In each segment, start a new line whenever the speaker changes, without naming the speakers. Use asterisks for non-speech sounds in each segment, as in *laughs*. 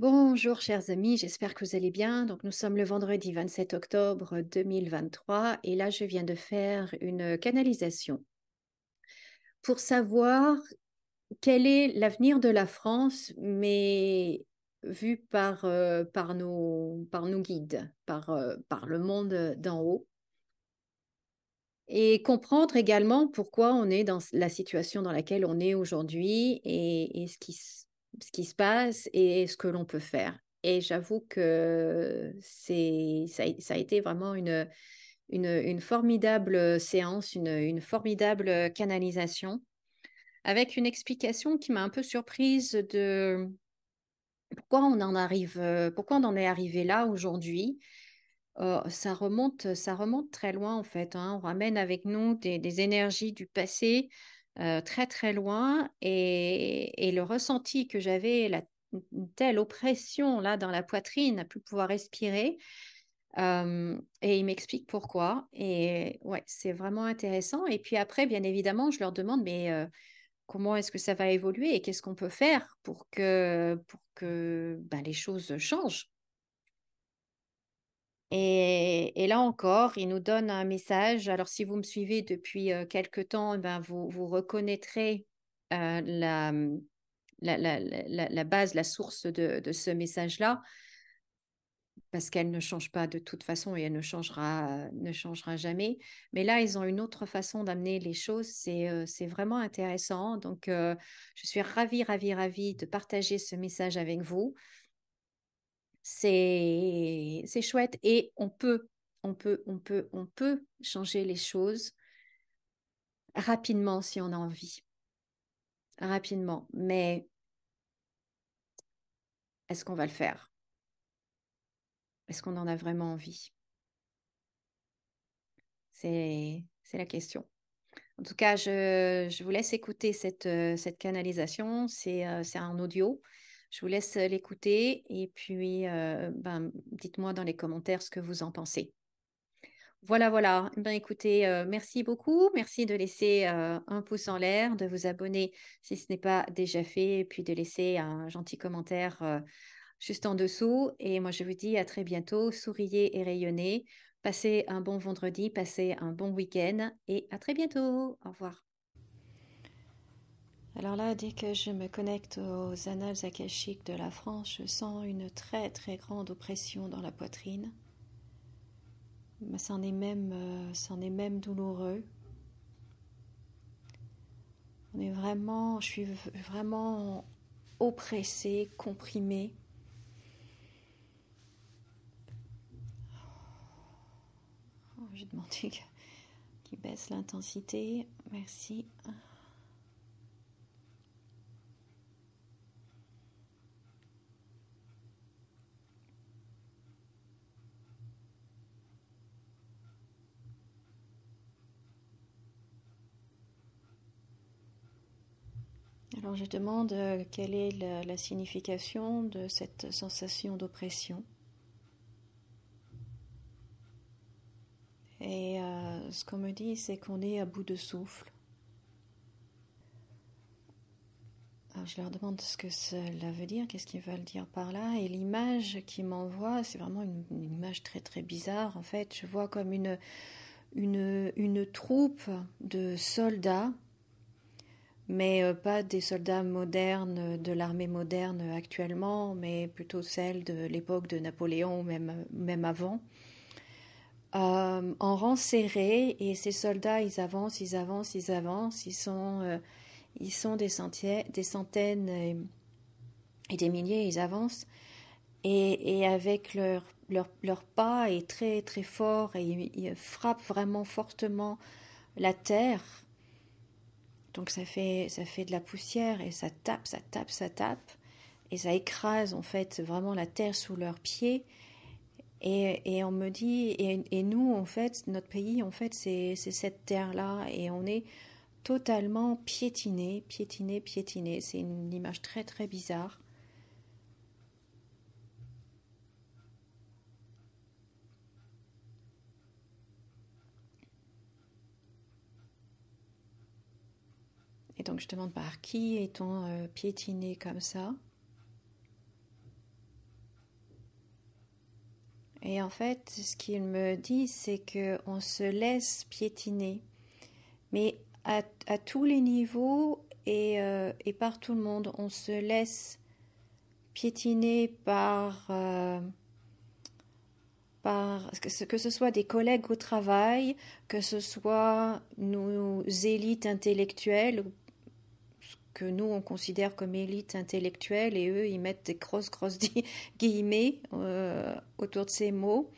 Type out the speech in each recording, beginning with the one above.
Bonjour chers amis, j'espère que vous allez bien. Donc nous sommes le vendredi 27 octobre 2023 et là je viens de faire une canalisation pour savoir quel est l'avenir de la France mais vu par, euh, par, nos, par nos guides, par, euh, par le monde d'en haut. Et comprendre également pourquoi on est dans la situation dans laquelle on est aujourd'hui et, et ce qui ce qui se passe et ce que l'on peut faire. Et j'avoue que c'est, ça, a été vraiment une, une, formidable séance, une, formidable canalisation, avec une explication qui m'a un peu surprise de pourquoi on en arrive, euh, pourquoi on en est arrivé là aujourd'hui. Euh, ça remonte, ça remonte très loin en fait. Hein. On ramène avec nous des énergies du passé, euh, très très loin et, le ressenti que j'avais, la telle oppression là dans la poitrine, à plus pouvoir respirer. Euh, et il m'explique pourquoi. Et ouais, c'est vraiment intéressant. Et puis après, bien évidemment, je leur demande, mais euh, comment est-ce que ça va évoluer et qu'est-ce qu'on peut faire pour que, pour que ben, les choses changent et, là encore, il nous donne un message. Alors, si vous me suivez depuis quelque temps, eh ben, vous, vous reconnaîtrez mmh, la, la, la, base, la source de, ce message-là, parce qu'elle ne change pas de toute façon et elle ne changera, ne changera jamais. Mais là, ils ont une autre façon d'amener les choses. C'est vraiment intéressant. Donc, je suis ravie, ravie, ravie de partager ce message avec vous c'est chouette et on peut, on peut, on peut, on peut changer les choses rapidement si on a envie. Rapidement. Mais est-ce qu'on va le faire Est-ce qu'on en a vraiment envie C'est la question. En tout cas, je, vous laisse écouter cette, euh, cette canalisation. C'est euh, un audio. Je vous laisse euh, l'écouter et puis euh, ben, dites-moi dans les commentaires ce que vous en pensez. Voilà, voilà. Eh ben, écoutez, euh, merci beaucoup. Merci de laisser un pouce en l'air, de vous abonner si ce n'est pas déjà fait, et puis de laisser un gentil commentaire juste en dessous. Et moi, je vous dis à très bientôt. Souriez et rayonnez. Passez un bon vendredi, passez un bon week-end et à très bientôt. Au revoir. Alors là, dès que je me connecte aux annales akashiques de la France, je sens une très très grande oppression dans la poitrine. C'en est, même, euh, est même douloureux. On est vraiment, je suis vraiment oppressée, comprimée. Je oh, J'ai demandé *laughs* qu'il baisse l'intensité. Merci. Alors je demande euh, quelle est la, signification de cette sensation d'oppression. Et euh, ce qu'on me dit, c'est qu'on est à bout de souffle. Alors je leur demande ce que cela veut dire, qu'est-ce qu'ils veulent dire par là. Et l'image qu'ils m'envoient, c'est vraiment une, image très très bizarre. En fait, je vois comme une troupe de soldats mais euh, pas des soldats modernes euh, de l'armée moderne actuellement, mais plutôt celles de l'époque de Napoléon, même, même avant. Euh, en rang serré, et ces soldats, ils avancent, ils avancent, ils avancent, ils sont, ils sont des, des centaines et, des milliers, ils avancent, et, et avec leur, pas est très très fort, et ils frappent vraiment fortement la terre, donc ça fait, ça fait de la poussière et ça tape, ça tape, ça tape. Et ça écrase en fait vraiment la terre sous leurs pieds. Et, on me dit, et, et, nous en fait, notre pays en fait, c'est cette terre-là. Et on est totalement piétiné, piétiné, piétiné. C'est une image très très bizarre. Et donc je demande par qui est-on euh, piétiné comme ça Et en fait, ce qu'il me dit, c'est que on se laisse piétiner, mais à, tous les niveaux et, euh, et, par tout le monde, on se laisse piétiner par euh, par par, que ce soit des collègues au travail, que ce soit nos élites intellectuelles ou que nous, on considère comme élite intellectuelle, et eux, ils mettent des grosses, grosses *laughs* guillemets euh, autour de ces mots,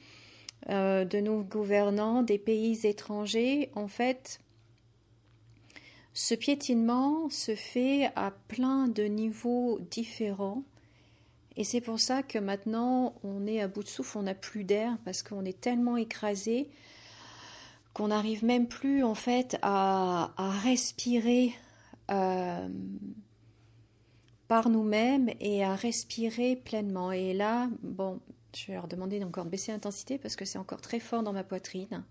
euh, de nos gouvernants, des pays étrangers. En fait, ce piétinement se fait à plein de niveaux différents. Et c'est pour ça que maintenant, on est à bout de souffle, on n'a plus d'air, parce qu'on est tellement écrasé qu'on n'arrive même plus en fait à, à respirer euh, par nous-mêmes et à respirer pleinement. Et là, bon, je vais leur demander d'encore baisser l'intensité parce que c'est encore très fort dans ma poitrine.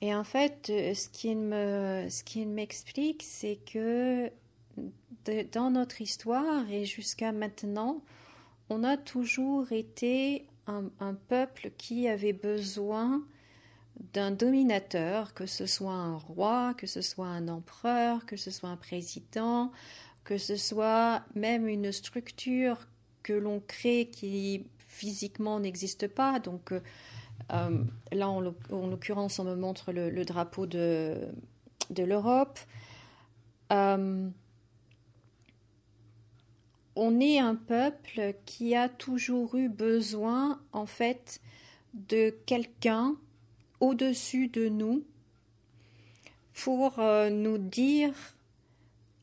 Et en fait, euh, ce qu'il me, ce m'explique, c'est que dans notre histoire et jusqu'à maintenant, on a toujours été un, peuple qui avait besoin d'un dominateur, que ce soit un roi, que ce soit un empereur, que ce soit un président, que ce soit même une structure que l'on crée qui physiquement n'existe pas. Donc euh, là, en l'occurrence, on me montre le, drapeau de, l'Europe. Euh, on est un peuple qui a toujours eu besoin, en fait, de quelqu'un au-dessus de nous pour euh, nous dire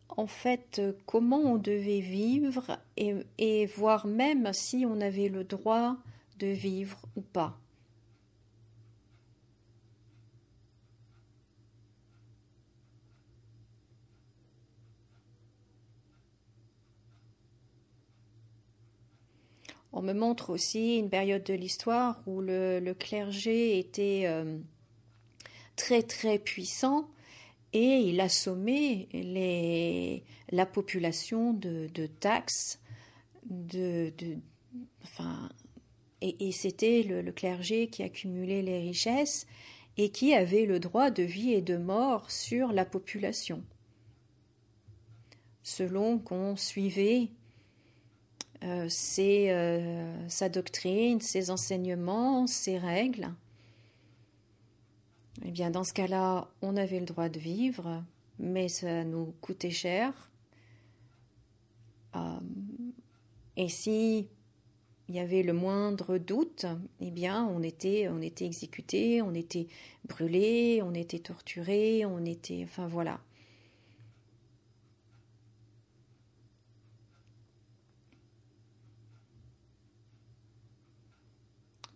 en fait comment on devait vivre et, et voir même si on avait le droit de vivre ou pas. On me montre aussi une période de l'histoire où le, clergé était euh, très très puissant et il assommait les, la population de, taxes, et, c'était le, clergé qui accumulait les richesses et qui avait le droit de vie et de mort sur la population, selon qu'on suivait euh, c'est euh, sa doctrine, ses enseignements, ses règles, eh bien dans ce cas-là, on avait le droit de vivre, mais ça nous coûtait cher. Euh, et si il y avait le moindre doute, eh bien on était, on était exécuté, on était brûlé, on était torturé, on était, enfin voilà.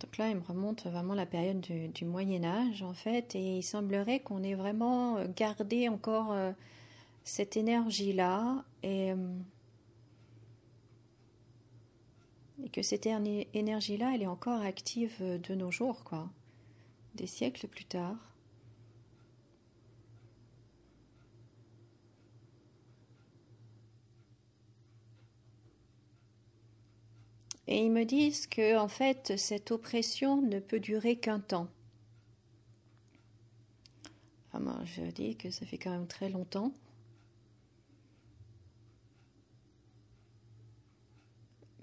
Donc là, il me remonte vraiment la période du, Moyen Âge, en fait, et il semblerait qu'on ait vraiment euh, gardé encore euh, cette énergie-là, et, euh, que cette énergie-là, elle est encore active de nos jours, quoi, des siècles plus tard. et ils me disent que en fait cette oppression ne peut durer qu'un temps. moi ah, ben, je dis que ça fait quand même très longtemps.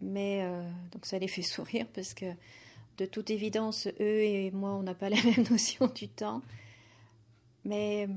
Mais euh, donc ça les fait *laughs* sourire parce que de toute évidence eux et moi on n'a pas la *laughs* même notion du temps. Mais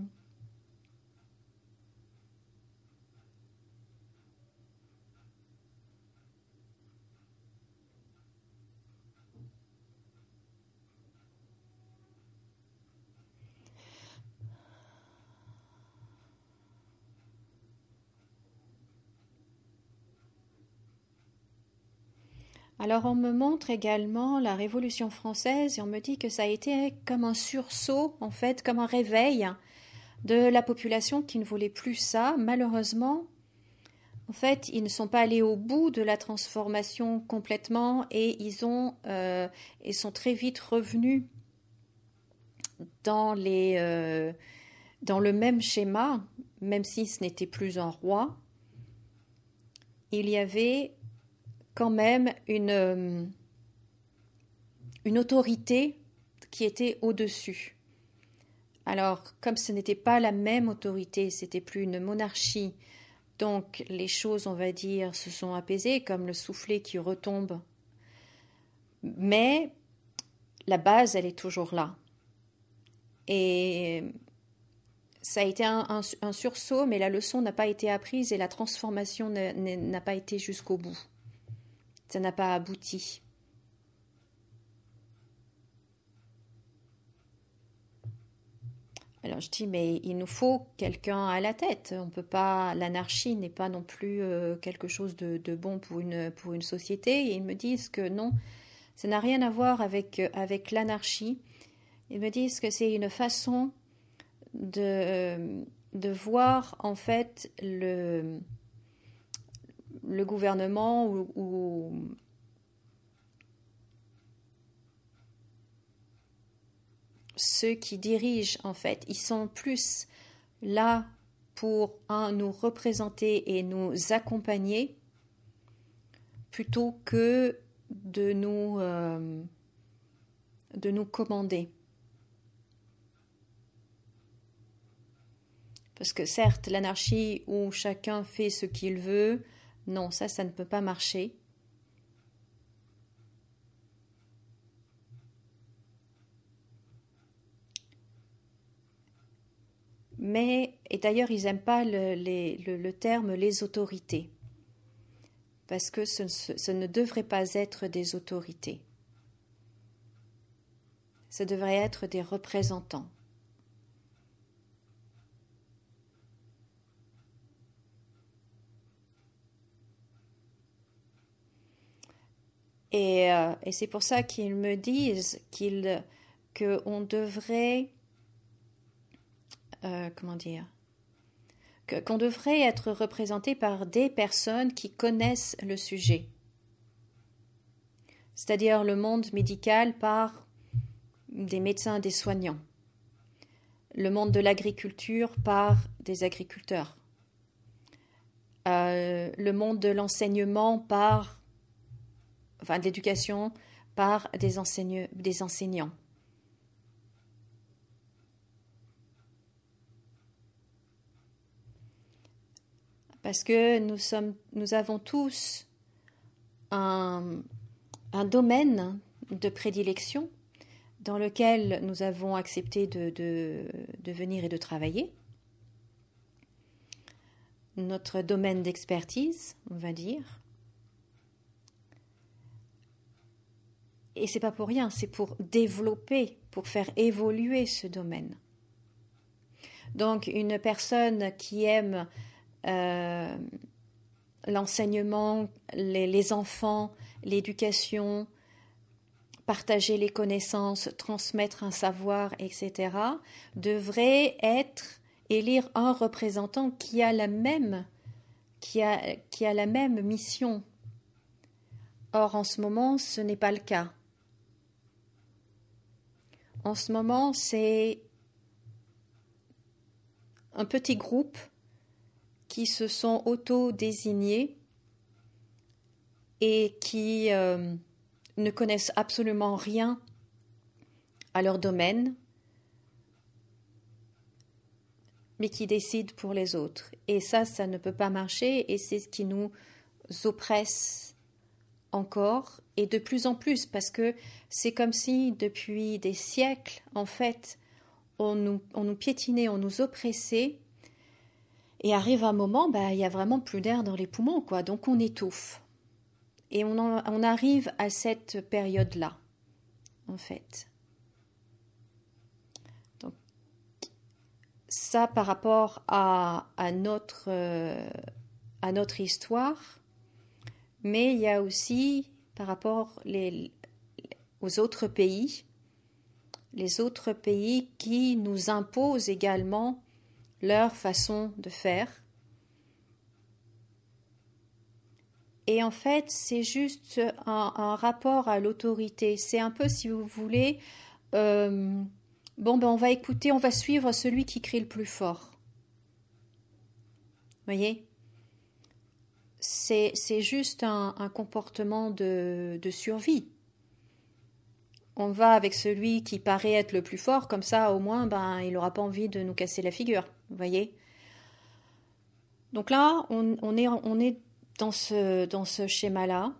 Alors on me montre également la Révolution française et on me dit que ça a été comme un sursaut, en fait, comme un réveil de la population qui ne voulait plus ça. Malheureusement, en fait, ils ne sont pas allés au bout de la transformation complètement et ils ont euh, sont très vite revenus dans les euh, dans le même schéma, même si ce n'était plus un roi. Il y avait quand même une, euh, une autorité qui était au-dessus. Alors, comme ce n'était pas la même autorité, c'était plus une monarchie, donc les choses, on va dire, se sont apaisées, comme le soufflet qui retombe. Mais la base, elle est toujours là. Et ça a été un sursaut, mais la leçon n'a pas été apprise et la transformation n'a pas été jusqu'au bout ça n'a pas abouti. Alors je dis, mais il nous faut quelqu'un à la tête. On peut pas, l'anarchie n'est pas non plus euh, quelque chose de, de, bon pour une, pour une société. Et ils me disent que non, ça n'a rien à voir avec, euh, avec l'anarchie. Ils me disent que c'est une façon de, euh, de voir en fait le, le gouvernement ou, ceux qui dirigent, en fait, ils sont plus là pour nous représenter et nous accompagner plutôt que de nous, euh, de nous commander. Parce que certes, l'anarchie où chacun fait ce qu'il veut, non, ça, ça ne peut pas marcher. Mais, et d'ailleurs, ils n'aiment pas le, terme les autorités, parce que ce, ce ne devrait pas être des autorités. Ce devrait être des représentants. Euh, et, c'est pour ça qu'ils me disent qu'on devrait, euh, comment dire, qu'on devrait être représenté par des personnes qui connaissent le sujet, c'est-à-dire le monde médical par des médecins, des soignants, le monde de l'agriculture par des agriculteurs, euh, le monde de l'enseignement par enfin de l'éducation par des, enseignants. Parce que nous, avons tous un, domaine de prédilection dans lequel nous avons accepté de, de venir et de travailler notre domaine d'expertise, on va dire. Et c'est pas pour rien, c'est pour développer, pour faire évoluer ce domaine. Donc une personne qui aime euh, l'enseignement, les, les, enfants, l'éducation, partager les connaissances, transmettre un savoir, etc., devrait être élire un représentant qui a la même qui a, qui a la même mission. Or en ce moment, ce n'est pas le cas. En ce moment, c'est un petit groupe qui se sont auto-désignés et qui euh, ne connaissent absolument rien à leur domaine, mais qui décident pour les autres. Et ça, ça ne peut pas marcher et c'est ce qui nous oppresse encore et de plus en plus parce que c'est comme si depuis des siècles, en fait, on nous, on nous piétinait, on nous oppressait. Et arrive un moment, bah, il y n'y a vraiment plus d'air dans les poumons, quoi. Donc on étouffe. Et on, on arrive à cette période-là, en fait. Donc, ça par rapport à, à, notre, euh, à notre histoire, mais il y a aussi, par rapport aux autres pays, les autres pays qui nous imposent également leur façon de faire. Et en fait, c'est juste un, rapport à l'autorité. C'est un peu, si vous voulez, euh, bon, ben on va écouter, on va suivre celui qui crie le plus fort. Vous Voyez c'est, juste un, comportement de, survie. On va avec celui qui paraît être le plus fort, comme ça au moins ben, il n'aura pas envie de nous casser la figure, vous voyez Donc là, on, est, dans ce schéma-là.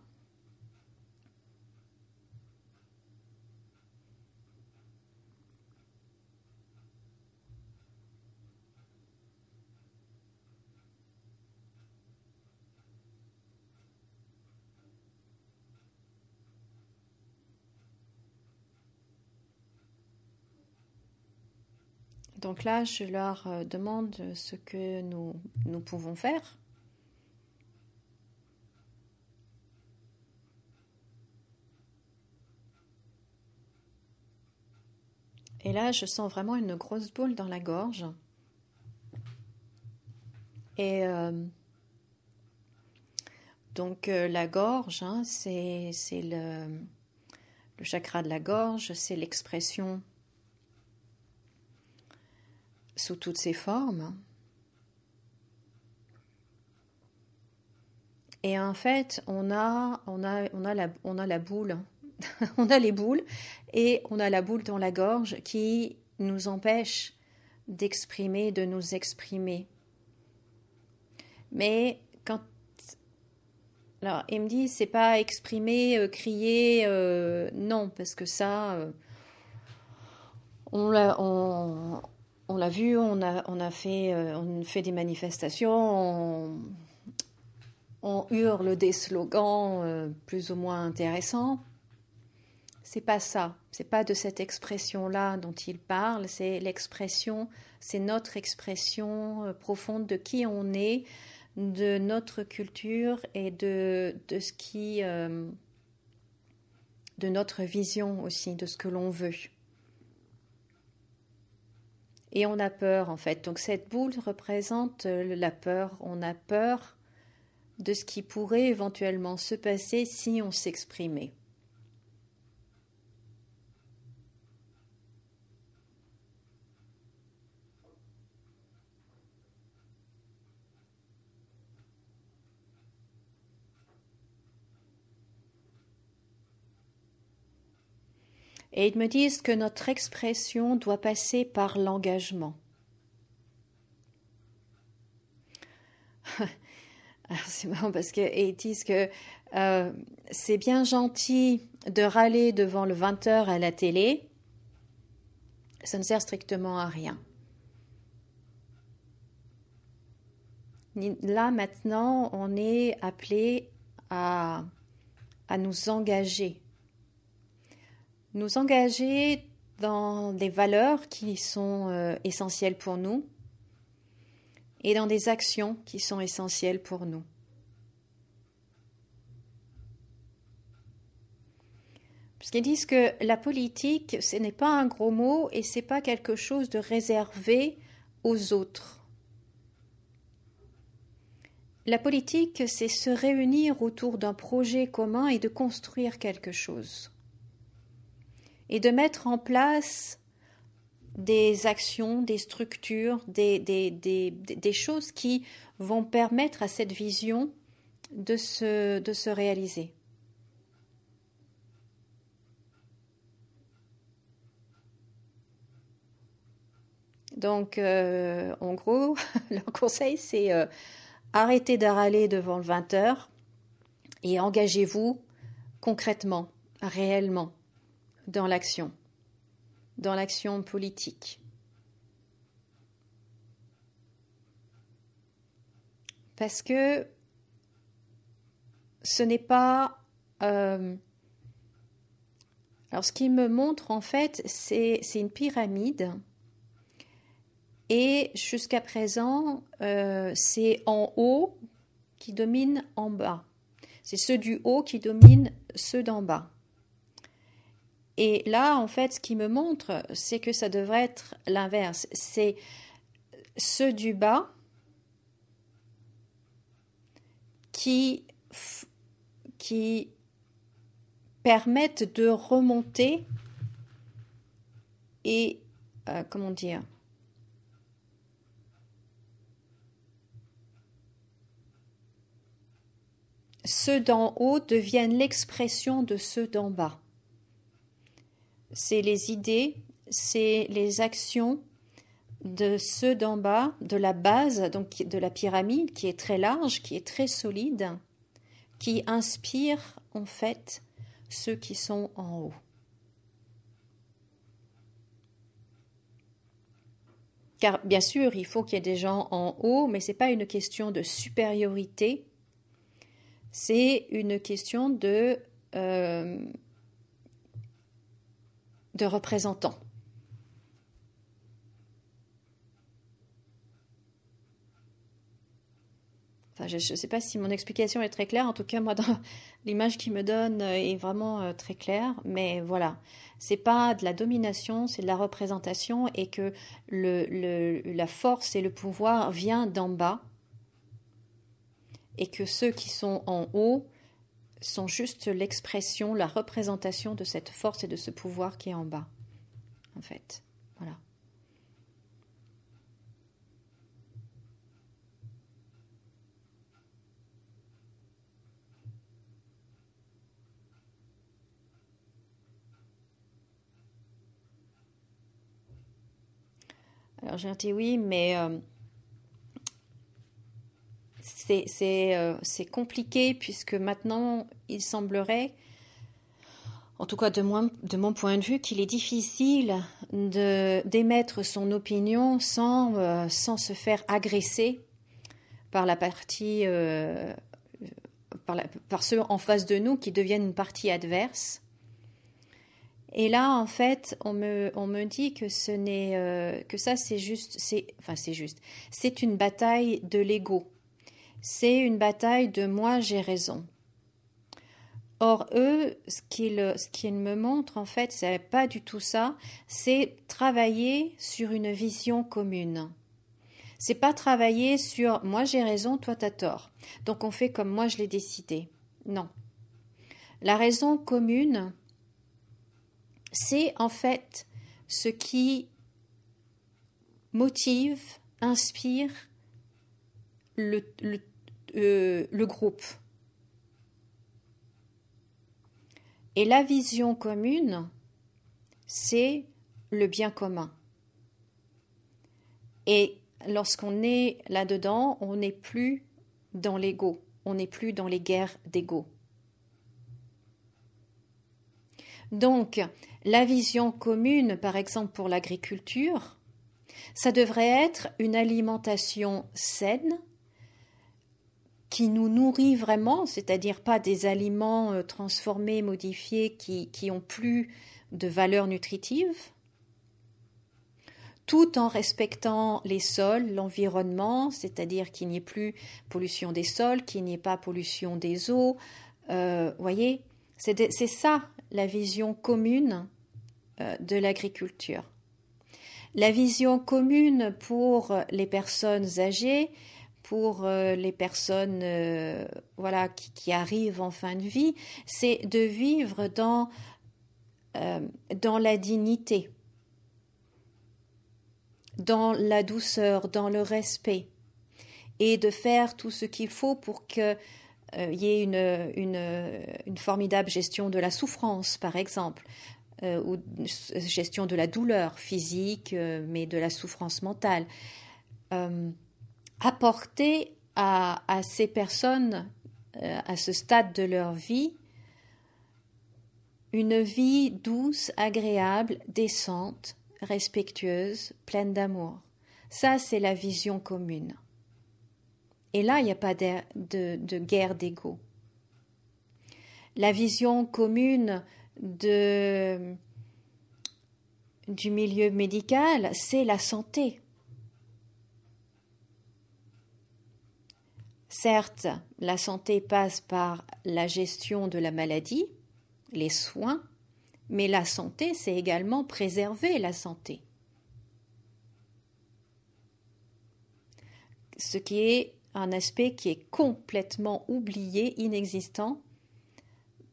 Donc là, je leur euh, demande ce que nous, nous pouvons faire. Et là, je sens vraiment une grosse boule dans la gorge. Et euh, donc euh, la gorge, hein, c'est le chakra de la gorge, c'est l'expression sous toutes ses formes. Et en fait, on a, on a, on a, la, on a la boule, *laughs* on a les boules, et on a la boule dans la gorge qui nous empêche d'exprimer, de nous exprimer. Mais quand. Alors, il me dit, c'est pas exprimer, euh, crier, euh, non, parce que ça, euh, on, l'a on l'a vu, on a, euh, fait, des manifestations, on, hurle des slogans euh, plus ou moins intéressants. C'est pas ça, c'est pas de cette expression-là dont il parle, c'est l'expression, c'est notre expression euh, profonde de qui on est, de notre culture et de, ce qui. de notre vision aussi, de ce que l'on veut et on a peur en fait. Donc cette boule représente euh, la peur. On a peur de ce qui pourrait éventuellement se passer si on s'exprimait. et ils me disent que notre expression doit passer par l'engagement. *laughs* Ah, c'est marrant parce qu'ils disent que euh, c'est bien gentil de râler devant le 20h à la télé, ça ne sert strictement à rien. Là maintenant, on est appelé à, à nous engager nous engager dans des valeurs qui sont euh, essentielles pour nous et dans des actions qui sont essentielles pour nous. Parce qu'ils disent que la politique, ce n'est pas un gros mot et ce n'est pas quelque chose de réservé aux autres. La politique, c'est se réunir autour d'un projet commun et de construire quelque chose et de mettre en place des actions, des structures, des, choses qui vont permettre à cette vision de se, de se réaliser. Donc, euh, en gros, *laughs* le conseil, c'est euh, arrêtez arrêtez râler devant le 20h et engagez-vous concrètement, réellement dans l'action, dans l'action politique. Parce que ce n'est pas... Euh, alors ce qu'il me montre en fait, c'est une pyramide. Et jusqu'à présent, euh, c'est en haut qui domine en bas. C'est ceux du haut qui dominent ceux d'en bas. Et là, en fait, ce qui me montre, c'est que ça devrait être l'inverse. C'est ceux du bas qui, qui permettent de remonter et, euh, comment dire, ceux d'en haut deviennent l'expression de ceux d'en bas c'est les idées, c'est les actions de ceux d'en bas, de la base, donc de la pyramide, qui est très large, qui est très solide, qui inspire en fait ceux qui sont en haut. Car bien sûr, il faut qu'il y ait des gens en haut, mais ce n'est pas une question de supériorité, c'est une question de... Euh, de représentants. Enfin, je ne sais pas si mon explication est très claire. En tout cas, moi, *laughs* l'image qu'il me donne euh, est vraiment euh, très claire. Mais voilà, c'est pas de la domination, c'est de la représentation et que le, le, la force et le pouvoir vient d'en bas et que ceux qui sont en haut sont juste l'expression, la représentation de cette force et de ce pouvoir qui est en bas, en fait. Voilà. Alors j'ai dit oui, mais euh, euh, c'est compliqué puisque maintenant, il semblerait, en tout cas de, mon point de vue, qu'il est difficile d'émettre son opinion euh, sans, se faire agresser par la partie, euh, par, ceux en face de nous qui deviennent une partie adverse. Et là, en fait, on me, dit que ça, c'est juste, c'est, enfin, c'est juste, c'est une bataille de l'ego c'est une bataille de moi j'ai raison. Or, eux, ce qu'ils me montrent, en fait, c'est pas du tout ça, c'est travailler sur une vision commune. C'est pas travailler sur moi j'ai raison, toi t'as tort. Donc on fait comme moi je l'ai décidé. Non. La raison commune, c'est en fait ce qui motive, inspire le, le, euh, le groupe. Et la vision commune, c'est le bien commun. Et lorsqu'on est là-dedans, on n'est plus dans l'ego, on n'est plus dans les guerres d'ego. Donc, la vision commune, par exemple pour l'agriculture, ça devrait être une alimentation saine, qui nous nourrit vraiment, c'est-à-dire pas des aliments euh, transformés, modifiés, qui, qui ont plus de valeur nutritive, tout en respectant les sols, l'environnement, c'est-à-dire qu'il n'y ait plus pollution des sols, qu'il n'y ait pas pollution des eaux. Euh, voyez, c'est ça la vision commune euh, de l'agriculture. La vision commune pour les personnes âgées, pour euh, les personnes euh, voilà, qui, arrivent en fin de vie, c'est de vivre dans, euh, dans la dignité, dans la douceur, dans le respect, et de faire tout ce qu'il faut pour que y ait une, une, formidable gestion de la souffrance, par exemple, ou gestion de la douleur physique, mais de la souffrance mentale apporter à, ces personnes euh, à ce stade de leur vie une vie douce, agréable, décente, respectueuse, pleine d'amour. Ça, c'est la vision commune. Et là, il n'y a pas de, guerre d'ego. La vision commune du milieu médical, c'est la santé. Certes, la santé passe par la gestion de la maladie, les soins, mais la santé, c'est également préserver la santé. Ce qui est un aspect qui est complètement oublié, inexistant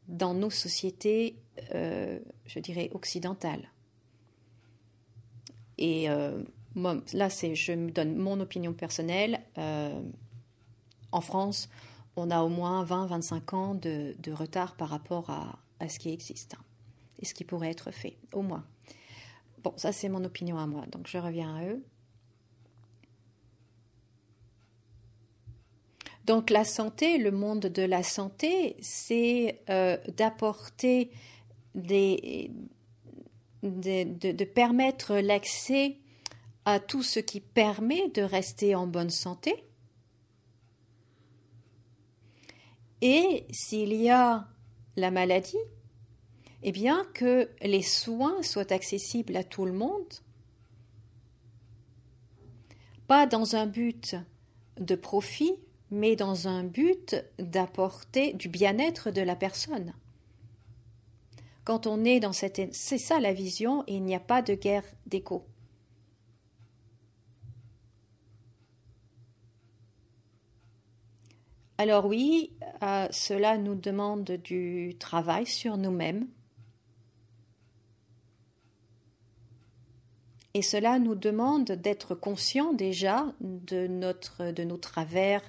dans nos sociétés, euh, je dirais, occidentales. Et euh, là, je me donne mon opinion personnelle. Euh, en France, on a au moins 20-25 ans de, retard par rapport à, ce qui existe et ce qui pourrait être fait, au moins. Bon, ça c'est mon opinion à moi, donc je reviens à eux. Donc la santé, le monde de la santé, c'est euh, d'apporter des, de, permettre l'accès à tout ce qui permet de rester en bonne santé, Et s'il y a la maladie, eh bien que les soins soient accessibles à tout le monde, pas dans un but de profit, mais dans un but d'apporter du bien-être de la personne. Quand on est dans cette... C'est ça la vision, il n'y a pas de guerre d'écho. Alors oui, euh, cela nous demande du travail sur nous-mêmes. Et cela nous demande d'être conscients déjà de, notre, de nos travers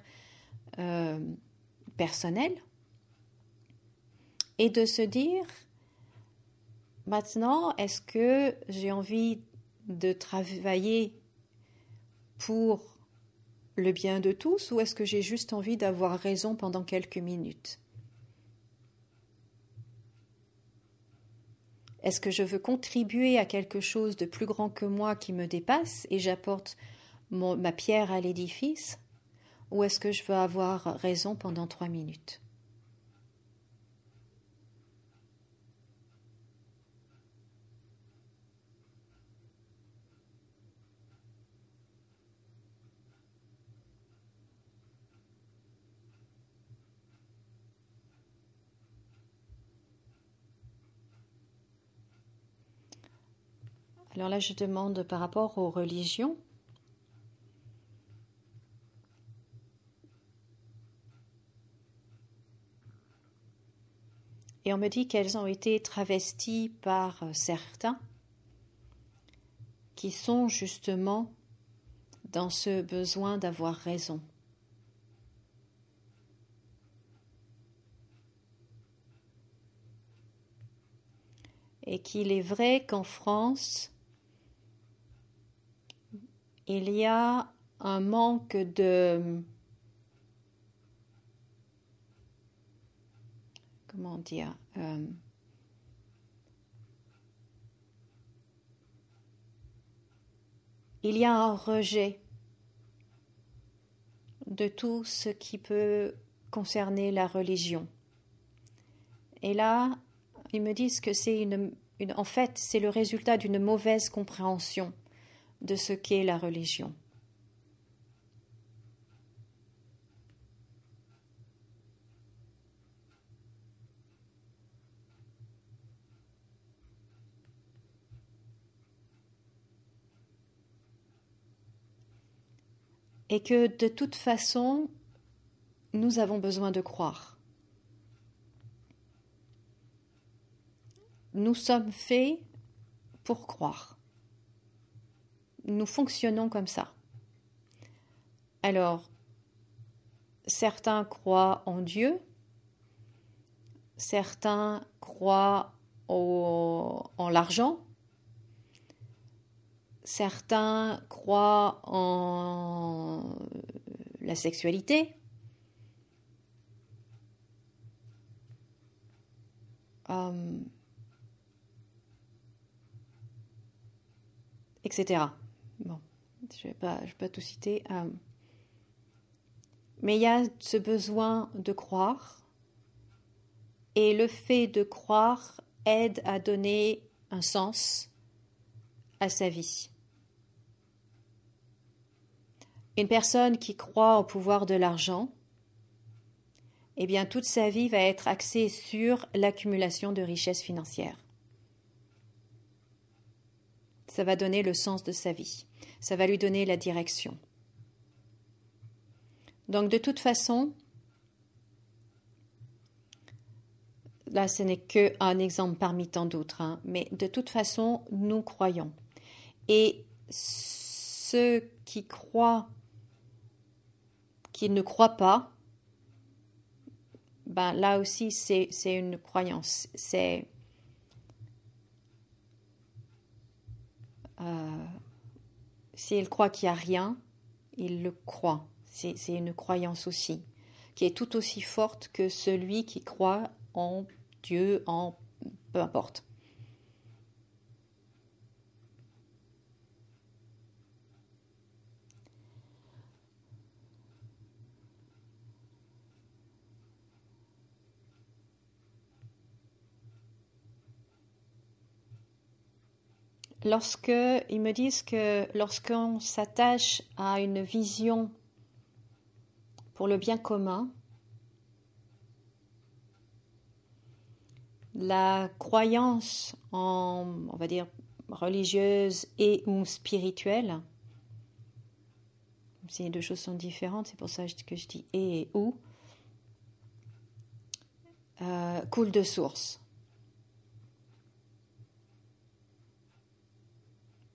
euh, personnels et de se dire maintenant, est-ce que j'ai envie de travailler pour le bien de tous ou est-ce que j'ai juste envie d'avoir raison pendant quelques minutes Est-ce que je veux contribuer à quelque chose de plus grand que moi qui me dépasse et j'apporte ma pierre à l'édifice Ou est-ce que je veux avoir raison pendant trois minutes Alors là, je demande par rapport aux religions. Et on me dit qu'elles ont été travesties par certains qui sont justement dans ce besoin d'avoir raison. Et qu'il est vrai qu'en France, il y a un manque de... Comment dire euh, Il y a un rejet de tout ce qui peut concerner la religion. Et là, ils me disent que c'est une, en fait, c'est le résultat d'une mauvaise compréhension de ce qu'est la religion. et que de toute façon, nous avons besoin de croire. Nous sommes faits pour croire nous fonctionnons comme ça. Alors, certains croient en Dieu, certains croient en l'argent, certains croient en la sexualité. Euh, etc je ne vais, pas tout citer. Euh. mais il y a ce besoin de croire. Et le fait de croire aide à donner un sens à sa vie. Une personne qui croit au pouvoir de l'argent, eh bien toute sa vie va être axée sur l'accumulation de richesses financières. Ça va donner le sens de sa vie ça va lui donner la direction. Donc de toute façon, là ce n'est qu'un exemple parmi tant d'autres, hein, mais de toute façon, nous croyons. Et ceux qui croient qui ne croient pas, ben là aussi c'est une croyance, c'est... Euh, elle croit qu'il n'y a rien, il le croit. C'est une croyance aussi, qui est tout aussi forte que celui qui croit en Dieu, en peu importe. lorsque ils me disent que lorsqu'on s'attache à une vision pour le bien commun, la croyance en, on va dire, religieuse et ou spirituelle, si les deux choses sont différentes, c'est pour ça que je dis et, et ou, euh, coule de source.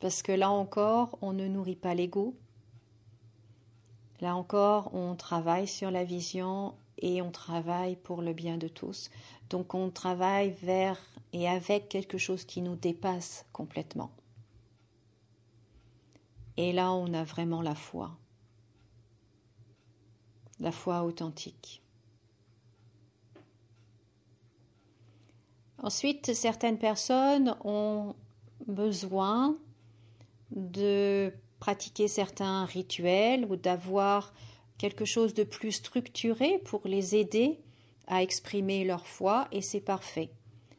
parce que là encore, on ne nourrit pas l'ego. Là encore, on travaille sur la vision et on travaille pour le bien de tous. Donc on travaille vers et avec quelque chose qui nous dépasse complètement. Et là, on a vraiment la foi. La foi authentique. Ensuite, certaines personnes ont besoin de pratiquer certains rituels ou d'avoir quelque chose de plus structuré pour les aider à exprimer leur foi et c'est parfait.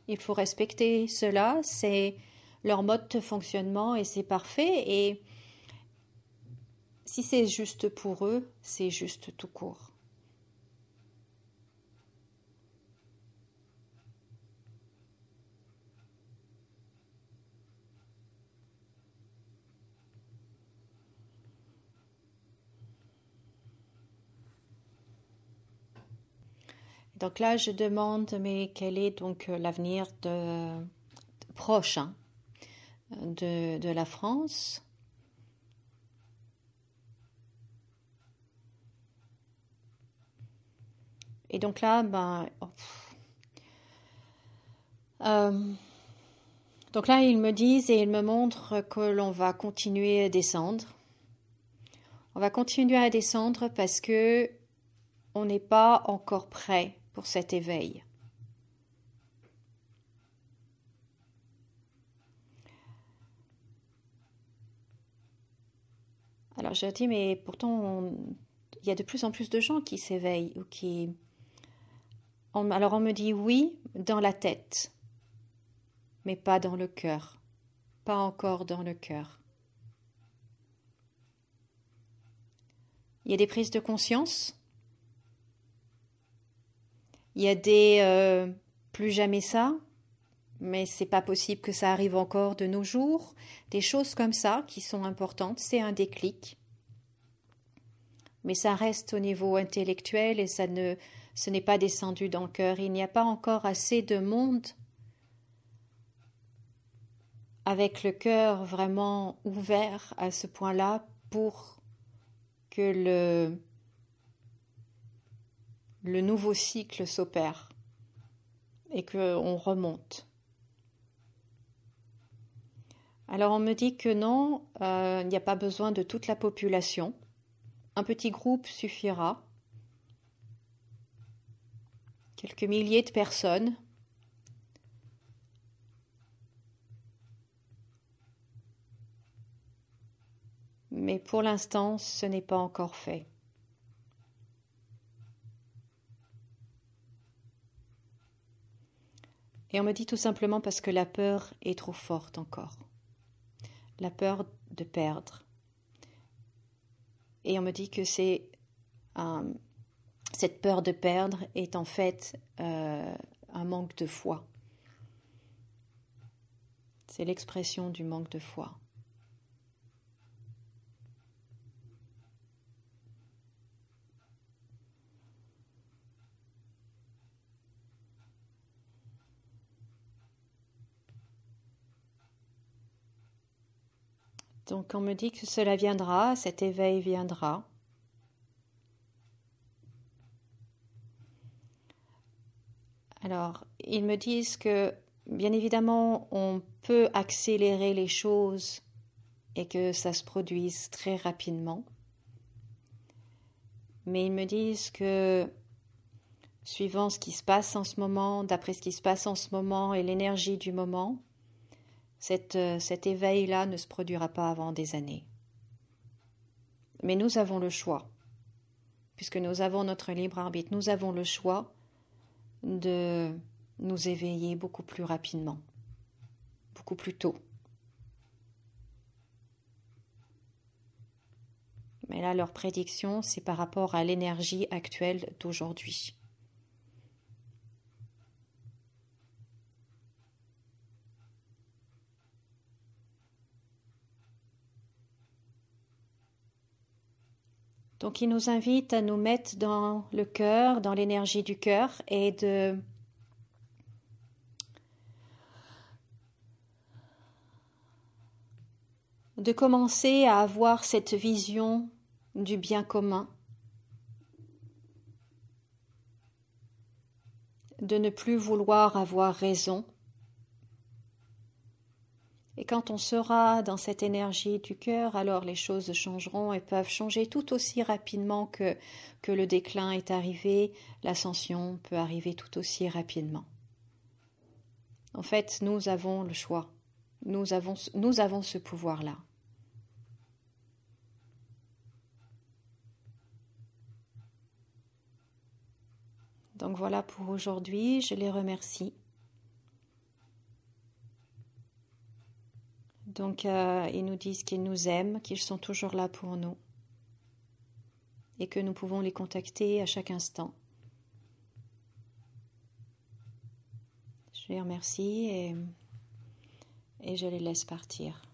Il faut respecter cela, c'est leur mode de fonctionnement et c'est parfait et si c'est juste pour eux, c'est juste tout court. Donc là, je demande, mais quel est donc euh, l'avenir de, euh, de de, la France Et donc là, ben, oh, euh, donc là, ils me disent et ils me montrent que l'on va continuer à descendre. On va continuer à descendre parce que on n'est pas encore prêt pour cet éveil. Alors j'ai dit mais pourtant, il y a de plus en plus de gens qui s'éveillent ou qui... alors on me dit oui dans la tête, mais pas dans le cœur, pas encore dans le cœur. Il y a des prises de conscience il y a des euh, plus jamais ça, mais c'est pas possible que ça arrive encore de nos jours. Des choses comme ça qui sont importantes, c'est un déclic. Mais ça reste au niveau intellectuel et ça ne, ce n'est pas descendu dans le cœur. Il n'y a pas encore assez de monde avec le cœur vraiment ouvert à ce point-là pour que le le nouveau cycle s'opère et qu'on remonte. Alors on me dit que non, euh, il n'y a pas besoin de toute la population. Un petit groupe suffira. Quelques milliers de personnes. Mais pour l'instant, ce n'est pas encore fait. Et on me dit tout simplement parce que la peur est trop forte encore. La peur de perdre. Et on me dit que c'est euh, cette peur de perdre est en fait euh, un manque de foi. C'est l'expression du manque de foi. Donc on me dit que cela viendra, cet éveil viendra. Alors, ils me disent que, bien évidemment, on peut accélérer les choses et que ça se produise très rapidement. Mais ils me disent que, suivant ce qui se passe en ce moment, d'après ce qui se passe en ce moment et l'énergie du moment, cette, euh, cet éveil-là ne se produira pas avant des années. Mais nous avons le choix, puisque nous avons notre libre arbitre, nous avons le choix de nous éveiller beaucoup plus rapidement, beaucoup plus tôt. Mais là, leur prédiction, c'est par rapport à l'énergie actuelle d'aujourd'hui. Donc il nous invite à nous mettre dans le cœur, dans l'énergie du cœur et de de commencer à avoir cette vision du bien commun, de ne plus vouloir avoir raison, et quand on sera dans cette énergie du cœur, alors les choses changeront et peuvent changer tout aussi rapidement que, que le déclin est arrivé, l'ascension peut arriver tout aussi rapidement. En fait, nous avons le choix, nous avons, nous avons ce pouvoir-là. Donc voilà pour aujourd'hui, je les remercie. Donc, euh, ils nous disent qu'ils nous aiment, qu'ils sont toujours là pour nous et que nous pouvons les contacter à chaque instant. Je les remercie et je les laisse partir.